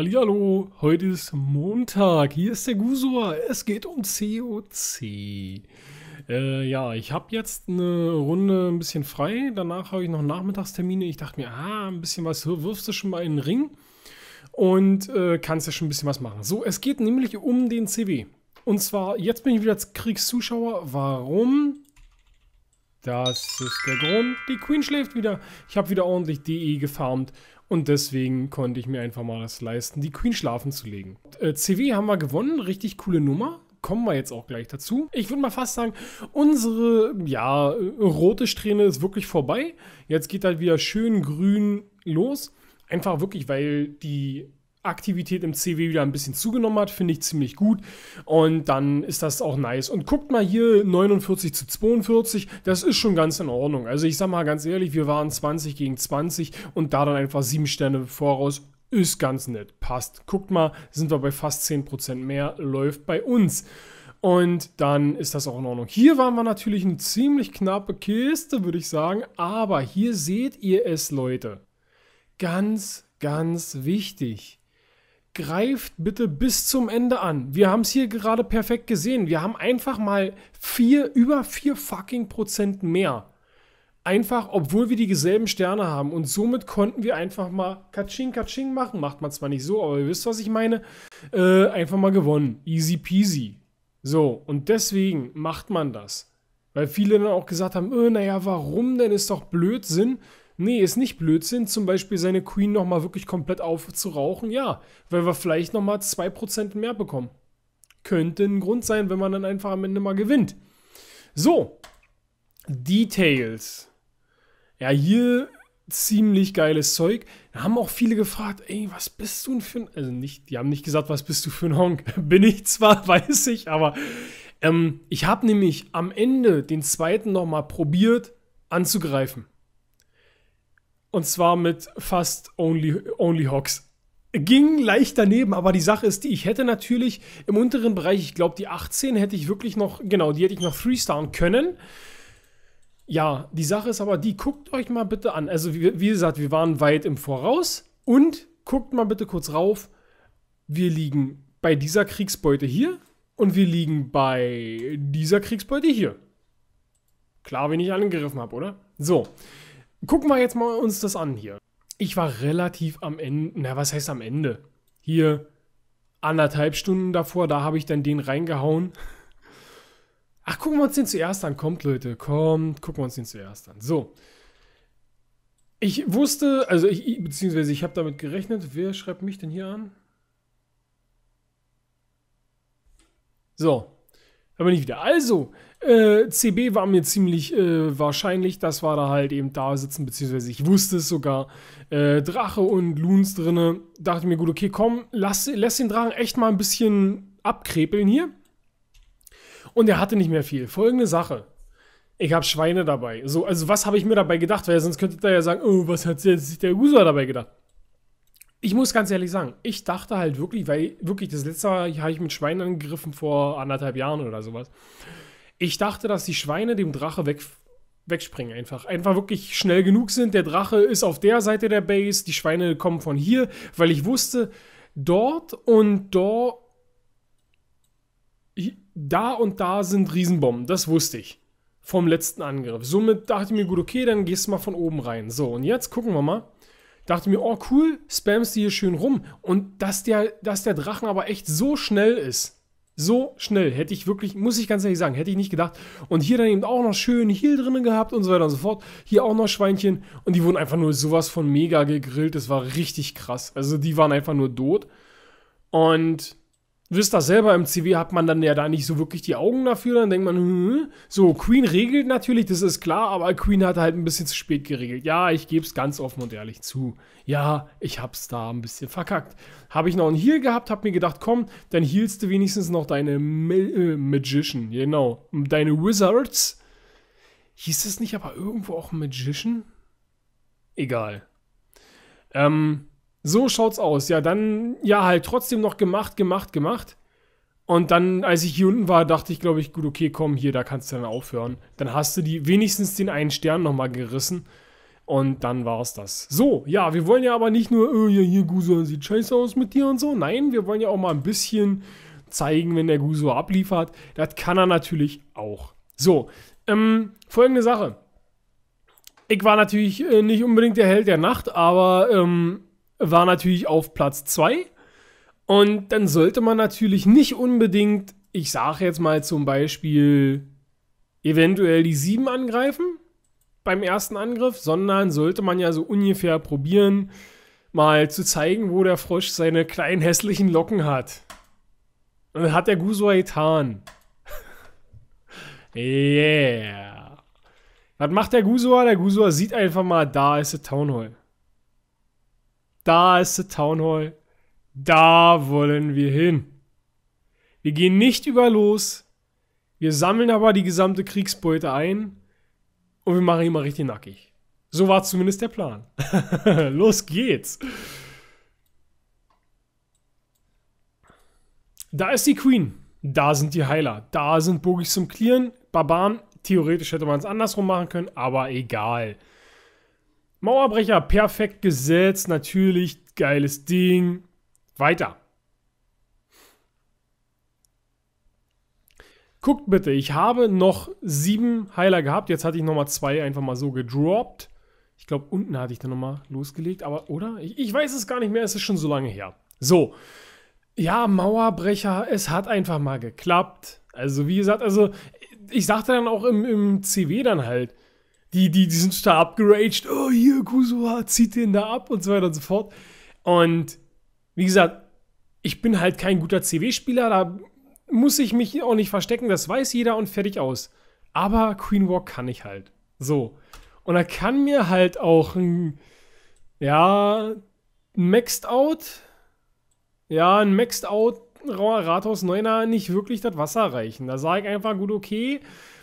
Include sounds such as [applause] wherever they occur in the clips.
Hallihallo, heute ist Montag, hier ist der Gusor, es geht um COC. Äh, ja, ich habe jetzt eine Runde ein bisschen frei, danach habe ich noch Nachmittagstermine. Ich dachte mir, ah, ein bisschen was, wirfst du schon mal in den Ring und äh, kannst ja schon ein bisschen was machen. So, es geht nämlich um den CW. Und zwar, jetzt bin ich wieder als Kriegszuschauer. Warum? Das ist der Grund. Die Queen schläft wieder. Ich habe wieder ordentlich DE gefarmt und deswegen konnte ich mir einfach mal das leisten, die Queen schlafen zu legen. Äh, CW haben wir gewonnen, richtig coole Nummer kommen wir jetzt auch gleich dazu. Ich würde mal fast sagen, unsere ja, rote Strähne ist wirklich vorbei. Jetzt geht halt wieder schön grün los. Einfach wirklich, weil die Aktivität im CW wieder ein bisschen zugenommen hat, finde ich ziemlich gut. Und dann ist das auch nice. Und guckt mal hier 49 zu 42, das ist schon ganz in Ordnung. Also ich sag mal ganz ehrlich, wir waren 20 gegen 20 und da dann einfach 7 Sterne voraus. Ist ganz nett, passt. Guckt mal, sind wir bei fast 10% mehr, läuft bei uns. Und dann ist das auch in Ordnung. Hier waren wir natürlich eine ziemlich knappe Kiste, würde ich sagen. Aber hier seht ihr es, Leute. Ganz, ganz wichtig greift bitte bis zum Ende an. Wir haben es hier gerade perfekt gesehen. Wir haben einfach mal vier, über vier fucking Prozent mehr. Einfach, obwohl wir dieselben Sterne haben. Und somit konnten wir einfach mal Katsching, Katsching machen. Macht man zwar nicht so, aber ihr wisst, was ich meine. Äh, einfach mal gewonnen. Easy peasy. So, und deswegen macht man das. Weil viele dann auch gesagt haben, äh, naja, warum denn? Ist doch Blödsinn nee, ist nicht Blödsinn, zum Beispiel seine Queen nochmal wirklich komplett aufzurauchen, ja, weil wir vielleicht nochmal 2% mehr bekommen. Könnte ein Grund sein, wenn man dann einfach am Ende mal gewinnt. So, Details. Ja, hier ziemlich geiles Zeug. Da haben auch viele gefragt, ey, was bist du denn für ein... Also nicht, die haben nicht gesagt, was bist du für ein Honk. [laughs] Bin ich zwar, [laughs] weiß ich, aber ähm, ich habe nämlich am Ende den zweiten nochmal probiert anzugreifen. Und zwar mit fast Only, only Hawks. Ging leicht daneben, aber die Sache ist die, ich hätte natürlich im unteren Bereich, ich glaube die 18 hätte ich wirklich noch, genau, die hätte ich noch freestaren können. Ja, die Sache ist aber die, guckt euch mal bitte an. Also wie, wie gesagt, wir waren weit im Voraus und guckt mal bitte kurz rauf. Wir liegen bei dieser Kriegsbeute hier und wir liegen bei dieser Kriegsbeute hier. Klar, wenn ich angegriffen habe, oder? So gucken wir jetzt mal uns das an hier. Ich war relativ am Ende, na, was heißt am Ende? Hier anderthalb Stunden davor, da habe ich dann den reingehauen. Ach, gucken wir uns den zuerst an. Kommt, Leute, kommt, gucken wir uns den zuerst an. So. Ich wusste, also ich, beziehungsweise ich habe damit gerechnet. Wer schreibt mich denn hier an? So, aber nicht wieder. Also, äh, CB war mir ziemlich äh, wahrscheinlich, das war da halt eben da sitzen, beziehungsweise ich wusste es sogar. Äh, Drache und Loons drinne. Dachte mir, gut, okay, komm, lass, lass den Drachen echt mal ein bisschen abkrepeln hier. Und er hatte nicht mehr viel. Folgende Sache. Ich habe Schweine dabei. So, also was habe ich mir dabei gedacht? Weil sonst könntet ihr ja sagen, oh, was hat sich der User dabei gedacht? ich muss ganz ehrlich sagen, ich dachte halt wirklich, weil wirklich das letzte Mal habe ich mit Schweinen angegriffen vor anderthalb Jahren oder sowas. Ich dachte, dass die Schweine dem Drache weg, wegspringen einfach. Einfach wirklich schnell genug sind. Der Drache ist auf der Seite der Base, die Schweine kommen von hier, weil ich wusste, dort und dort, da und da sind Riesenbomben. Das wusste ich vom letzten Angriff. Somit dachte ich mir, gut, okay, dann gehst du mal von oben rein. So, und jetzt gucken wir mal dachte mir, oh cool, spamst du hier schön rum. Und dass der, dass der Drachen aber echt so schnell ist. So schnell hätte ich wirklich, muss ich ganz ehrlich sagen, hätte ich nicht gedacht. Und hier dann eben auch noch schön Heal drinnen gehabt und so weiter und so fort. Hier auch noch Schweinchen. Und die wurden einfach nur sowas von mega gegrillt. Das war richtig krass. Also die waren einfach nur tot. Und wisst das selber, im CW hat man dann ja da nicht so wirklich die Augen dafür. Dann denkt man, hm, hm, hm, so, Queen regelt natürlich, das ist klar, aber Queen hat halt ein bisschen zu spät geregelt. Ja, ich gebe es ganz offen und ehrlich zu. Ja, ich hab's da ein bisschen verkackt. Habe ich noch einen Heal gehabt, habe mir gedacht, komm, dann healst du wenigstens noch deine Ma äh, Magician, genau, deine Wizards. Hieß es nicht aber irgendwo auch Magician? Egal. Ähm, so schaut's aus. Ja, dann, ja, halt trotzdem noch gemacht, gemacht, gemacht. Und dann, als ich hier unten war, dachte ich, glaube ich, gut, okay, komm, hier, da kannst du dann aufhören. Dann hast du die wenigstens den einen Stern nochmal gerissen. Und dann war's das. So, ja, wir wollen ja aber nicht nur, oh, ja, hier, Guso, sieht scheiße aus mit dir und so. Nein, wir wollen ja auch mal ein bisschen zeigen, wenn der Guso abliefert. Das kann er natürlich auch. So, ähm, folgende Sache. Ich war natürlich äh, nicht unbedingt der Held der Nacht, aber ähm, war natürlich auf Platz 2. Und dann sollte man natürlich nicht unbedingt, ich sage jetzt mal zum Beispiel, eventuell die 7 angreifen beim ersten Angriff, sondern sollte man ja so ungefähr probieren, mal zu zeigen, wo der Frosch seine kleinen hässlichen Locken hat. Und das hat der Gusua getan. [laughs] yeah. Was macht der Gusua? Der Gusua sieht einfach mal, da ist der Town Hall. Da ist der Town Hall. Da wollen wir hin. Wir gehen nicht über los. Wir sammeln aber die gesamte Kriegsbeute ein. Und wir machen ihn mal richtig nackig. So war zumindest der Plan. [laughs] los geht's. Da ist die Queen. Da sind die Heiler. Da sind Bogis zum Clearen. Baban, Theoretisch hätte man es andersrum machen können, aber egal. Mauerbrecher, perfekt gesetzt, natürlich, geiles Ding. Weiter. Guckt bitte, ich habe noch sieben Heiler gehabt. Jetzt hatte ich nochmal zwei einfach mal so gedroppt. Ich glaube, unten hatte ich dann nochmal losgelegt, aber oder? Ich, ich, weiß es gar nicht mehr, es ist schon so lange her. So. Ja, Mauerbrecher, es hat einfach mal geklappt. Also, wie gesagt, also, ich sagte dann auch im, im CW dann halt, die, die, die sind total abgeraged. Oh, hier, Kusua, zieht den da ab und so weiter und so fort. Und wie gesagt, ich bin halt kein guter CW-Spieler, da muss ich mich auch nicht verstecken, das weiß jeder und fertig aus. Aber Queen Walk kann ich halt. So. Und da kann mir halt auch ein, ja, ein Maxed Out, ja, ein Maxed Out Rathaus 9er nicht wirklich das Wasser reichen. Da sage ich einfach, gut, okay,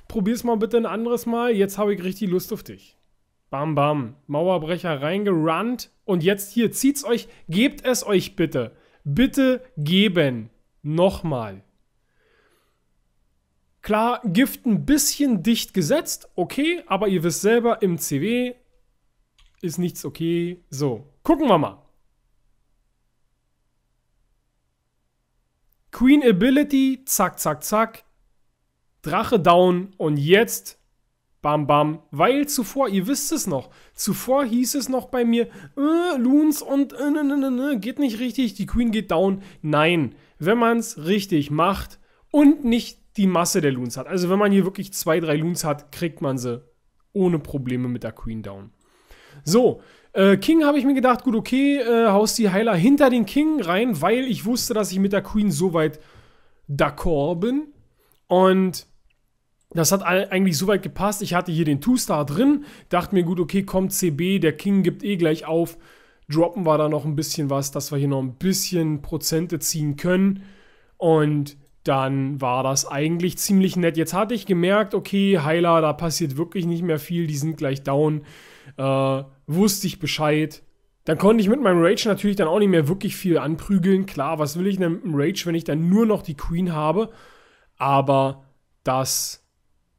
probier's mal bitte ein anderes Mal, jetzt habe ich richtig Lust auf dich. Bam, bam. Mauerbrecher reingerannt. Und jetzt hier, zieht's euch, gebt es euch bitte. Bitte geben. Nochmal. Klar, Gift ein bisschen dicht gesetzt, okay, aber ihr wisst selber, im CW ist nichts okay. So, gucken wir mal. Queen Ability, zack, zack, zack. Drache down und jetzt bam bam, weil zuvor, ihr wisst es noch, zuvor hieß es noch bei mir, äh, Loons und äh, äh, äh, geht nicht richtig, die Queen geht down. Nein, wenn man es richtig macht und nicht die Masse der Loons hat. Also wenn man hier wirklich zwei, drei Loons hat, kriegt man sie ohne Probleme mit der Queen down. So, äh, King habe ich mir gedacht, gut, okay, äh, haust die Heiler hinter den King rein, weil ich wusste, dass ich mit der Queen so weit d'accord bin. Und das hat eigentlich soweit gepasst. Ich hatte hier den Two-Star drin, dachte mir, gut, okay, kommt CB, der King gibt eh gleich auf. Droppen war da noch ein bisschen was, dass wir hier noch ein bisschen Prozente ziehen können. Und dann war das eigentlich ziemlich nett. Jetzt hatte ich gemerkt, okay, Heiler, da passiert wirklich nicht mehr viel, die sind gleich down. Äh, wusste ich Bescheid. Dann konnte ich mit meinem Rage natürlich dann auch nicht mehr wirklich viel anprügeln. Klar, was will ich denn mit dem Rage, wenn ich dann nur noch die Queen habe? Aber das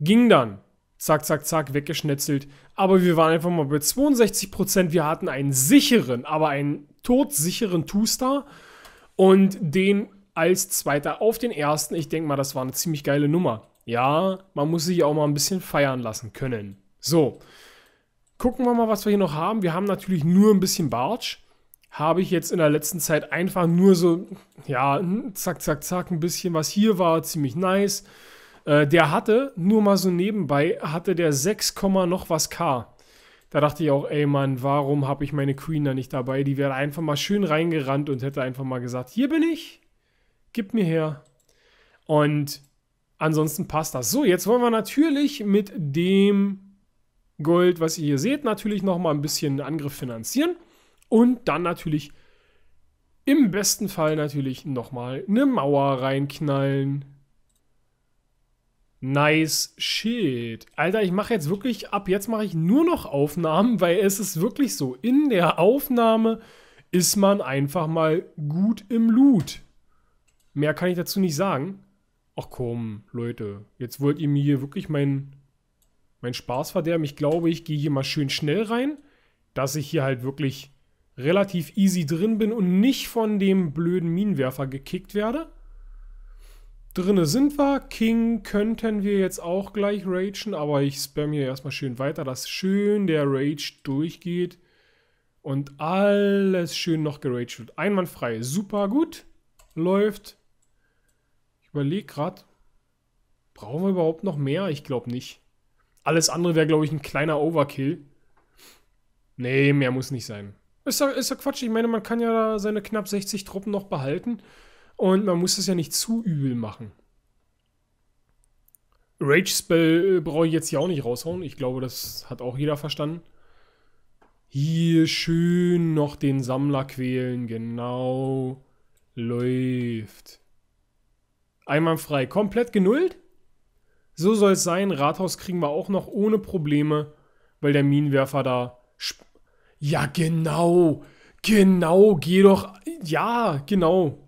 ging dann. Zack, zack, zack, weggeschnetzelt. Aber wir waren einfach mal bei 62%. Wir hatten einen sicheren, aber einen todsicheren Two-Star. Und den als zweiter auf den ersten. Ich denke mal, das war eine ziemlich geile Nummer. Ja, man muss sich auch mal ein bisschen feiern lassen können. So, gucken wir mal, was wir hier noch haben. Wir haben natürlich nur ein bisschen Bartsch habe ich jetzt in der letzten Zeit einfach nur so, ja, zack, zack, zack, ein bisschen was hier war, ziemlich nice. Äh, der hatte, nur mal so nebenbei, hatte der 6, noch was K. Da dachte ich auch, ey Mann, warum habe ich meine Queen da nicht dabei? Die wäre einfach mal schön reingerannt und hätte einfach mal gesagt, hier bin ich, gib mir her. Und ansonsten passt das. So, jetzt wollen wir natürlich mit dem Gold, was ihr hier seht, natürlich nochmal ein bisschen Angriff finanzieren. Und dann natürlich im besten Fall natürlich nochmal eine Mauer reinknallen. Nice shit. Alter, ich mache jetzt wirklich, ab jetzt mache ich nur noch Aufnahmen, weil es ist wirklich so, in der Aufnahme ist man einfach mal gut im Loot. Mehr kann ich dazu nicht sagen. Ach komm, Leute, jetzt wollt ihr mir hier wirklich meinen mein Spaß verderben. Ich glaube, ich gehe hier mal schön schnell rein, dass ich hier halt wirklich relativ easy drin bin und nicht von dem blöden Minenwerfer gekickt werde. Drinne sind wir. King könnten wir jetzt auch gleich ragen, aber ich spam hier erstmal schön weiter, dass schön der Rage durchgeht und alles schön noch geraged wird. Einwandfrei. Super gut. Läuft. Ich überlege gerade, brauchen wir überhaupt noch mehr? Ich glaube nicht. Alles andere wäre, glaube ich, ein kleiner Overkill. Nee, mehr muss nicht sein. Ist ja, ist ja Quatsch. Ich meine, man kann ja seine knapp 60 Truppen noch behalten und man muss es ja nicht zu übel machen. Rage Spell äh, brauche ich jetzt hier auch nicht raushauen. Ich glaube, das hat auch jeder verstanden. Hier schön noch den Sammler quälen. Genau. Läuft. Einwandfrei. Komplett genullt? So soll es sein. Rathaus kriegen wir auch noch ohne Probleme, weil der Minenwerfer da ja, genau. Genau, geh doch. Ja, genau.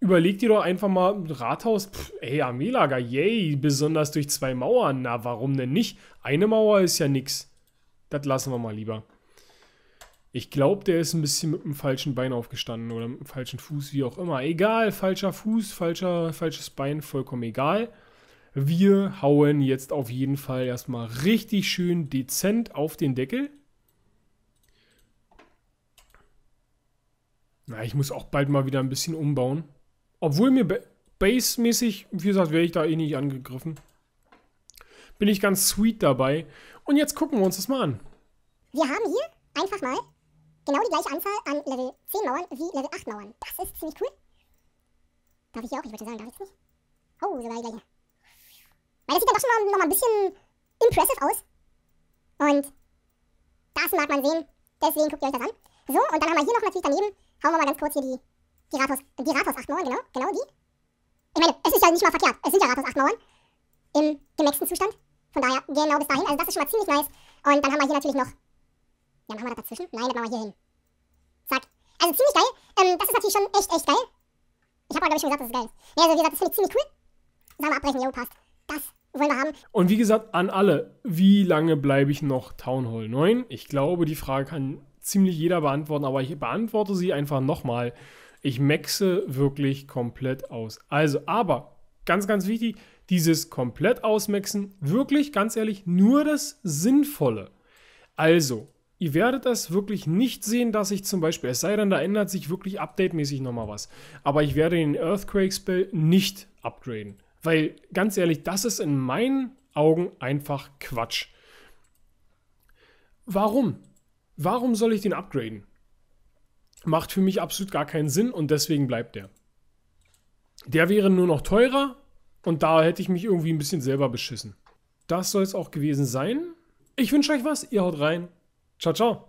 Überleg dir doch einfach mal, Rathaus, pff, ey, Armeelager, yay, besonders durch zwei Mauern. Na, warum denn nicht? Eine Mauer ist ja nix. Das lassen wir mal lieber. Ich glaube, der ist ein bisschen mit dem falschen Bein aufgestanden oder mit dem falschen Fuß, wie auch immer. Egal, falscher Fuß, falscher, falsches Bein, vollkommen egal. Wir hauen jetzt auf jeden Fall erstmal richtig schön dezent auf den Deckel. Na, ich muss auch bald mal wieder ein bisschen umbauen. Obwohl mir basemäßig, wie gesagt, wäre ich da eh nicht angegriffen. Bin ich ganz sweet dabei. Und jetzt gucken wir uns das mal an. Wir haben hier einfach mal genau die gleiche Anzahl an Level 10 Mauern wie Level 8 Mauern. Das ist ziemlich cool. Darf ich hier auch? Ich wollte sagen, darf ich nicht? Oh, sogar die gleiche. Weil das sieht dann doch schon nochmal ein bisschen impressive aus. Und das mag man sehen. Deswegen guckt ihr euch das an. So, und dann haben wir hier noch natürlich daneben Hauen wir mal ganz kurz hier die, die Rathaus, die äh, Rathaus 8 Mauern, genau, genau die. Ich meine, es ist ja nicht mal verkehrt. Es sind ja Rathaus 8 Mauern im gemaxten Zustand. Von daher, genau bis dahin. Also das ist schon mal ziemlich nice. Und dann haben wir hier natürlich noch... Ja, machen wir das dazwischen? Nein, das machen wir hier hin. Zack. Also ziemlich geil. Ähm, das ist natürlich schon echt, echt geil. Ich habe aber, glaube ich, schon gesagt, dass es geil ist. Ja, also wie gesagt, das finde ich ziemlich cool. Sagen wir abbrechen, jo, passt. Das wollen wir haben. Und wie gesagt, an alle, wie lange bleibe ich noch Town Hall 9? Ich glaube, die Frage kann ziemlich jeder beantworten, aber ich beantworte sie einfach nochmal. Ich maxe wirklich komplett aus. Also, aber ganz, ganz wichtig, dieses komplett ausmaxen, wirklich, ganz ehrlich, nur das Sinnvolle. Also, ihr werdet das wirklich nicht sehen, dass ich zum Beispiel, es sei denn, da ändert sich wirklich update-mäßig nochmal was, aber ich werde den Earthquake Spell nicht upgraden. Weil, ganz ehrlich, das ist in meinen Augen einfach Quatsch. Warum? Warum soll ich den upgraden? Macht für mich absolut gar keinen Sinn und deswegen bleibt der. Der wäre nur noch teurer und da hätte ich mich irgendwie ein bisschen selber beschissen. Das soll es auch gewesen sein. Ich wünsche euch was. Ihr haut rein. Ciao, ciao.